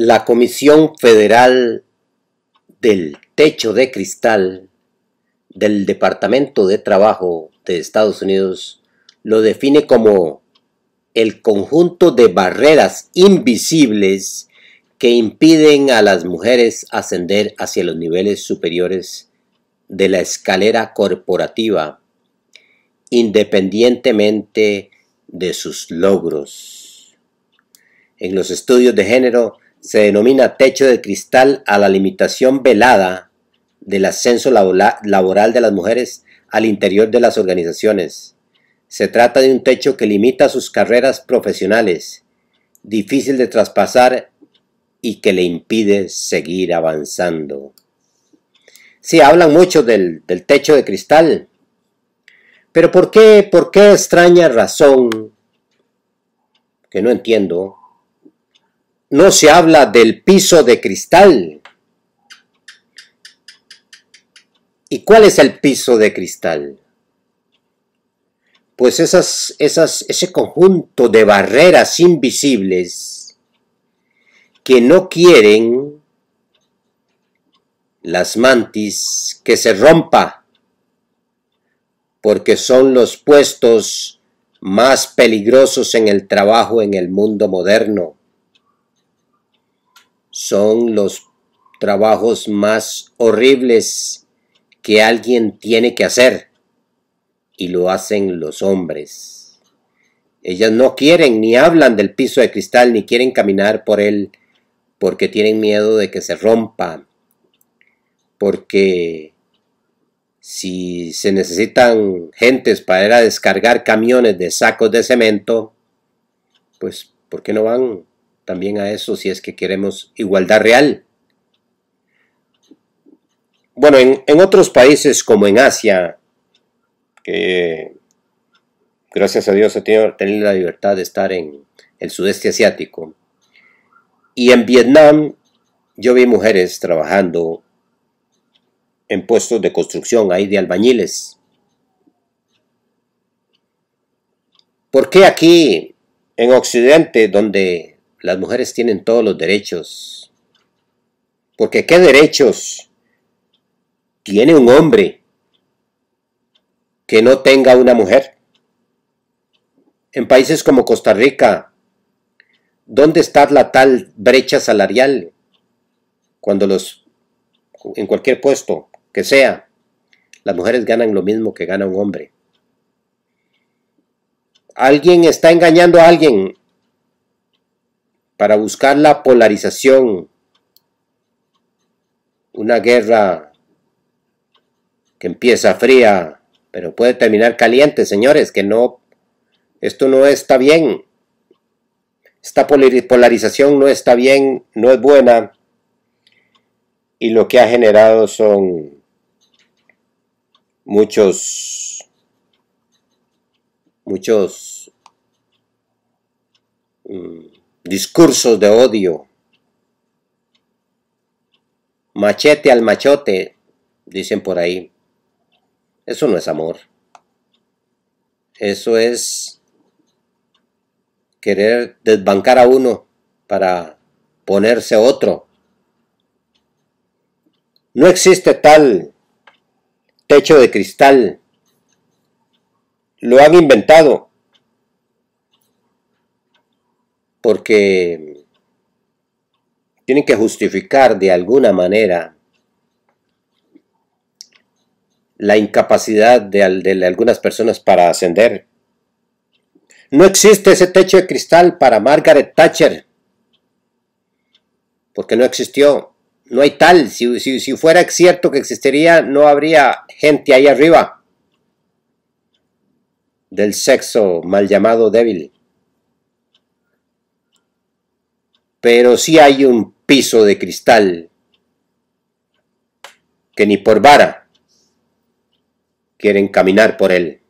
la Comisión Federal del Techo de Cristal del Departamento de Trabajo de Estados Unidos lo define como el conjunto de barreras invisibles que impiden a las mujeres ascender hacia los niveles superiores de la escalera corporativa, independientemente de sus logros. En los estudios de género, se denomina techo de cristal a la limitación velada del ascenso laboral de las mujeres al interior de las organizaciones. Se trata de un techo que limita sus carreras profesionales, difícil de traspasar y que le impide seguir avanzando. Sí, hablan mucho del, del techo de cristal, pero ¿por qué, por qué extraña razón, que no entiendo, no se habla del piso de cristal. ¿Y cuál es el piso de cristal? Pues esas, esas, ese conjunto de barreras invisibles que no quieren las mantis que se rompa, porque son los puestos más peligrosos en el trabajo en el mundo moderno son los trabajos más horribles que alguien tiene que hacer y lo hacen los hombres. Ellas no quieren ni hablan del piso de cristal ni quieren caminar por él porque tienen miedo de que se rompa, porque si se necesitan gentes para ir a descargar camiones de sacos de cemento, pues ¿por qué no van también a eso si es que queremos igualdad real. Bueno, en, otros países como en Asia, que gracias a Dios he tiene tenido la libertad de estar en el sudeste asiático, y en Vietnam yo vi mujeres trabajando en puestos de construcción, ahí de albañiles. ¿Por qué aquí en Occidente, donde las mujeres tienen todos los derechos. Porque ¿qué derechos tiene un hombre que no tenga una mujer? En países como Costa Rica, ¿dónde está la tal brecha salarial? Cuando los, en cualquier puesto que sea, las mujeres ganan lo mismo que gana un hombre. Alguien está engañando a alguien para buscar la polarización, una guerra que empieza fría, pero puede terminar caliente, señores, que no, esto no está bien. Esta polarización no está bien, no es buena, y lo que ha generado son muchos, muchos... Mm, discursos de odio, machete al machote, dicen por ahí. Eso no es amor. Eso es querer desbancar a uno para ponerse otro. No existe tal techo de cristal. Lo han inventado. porque tienen que justificar de alguna manera la incapacidad de, algunas personas para ascender. No existe ese techo de cristal para Margaret Thatcher, porque no existió. No hay tal. Si, si fuera cierto que existiría, no habría gente ahí arriba del sexo mal llamado débil. pero si hay un piso de cristal que ni por vara quieren caminar por él.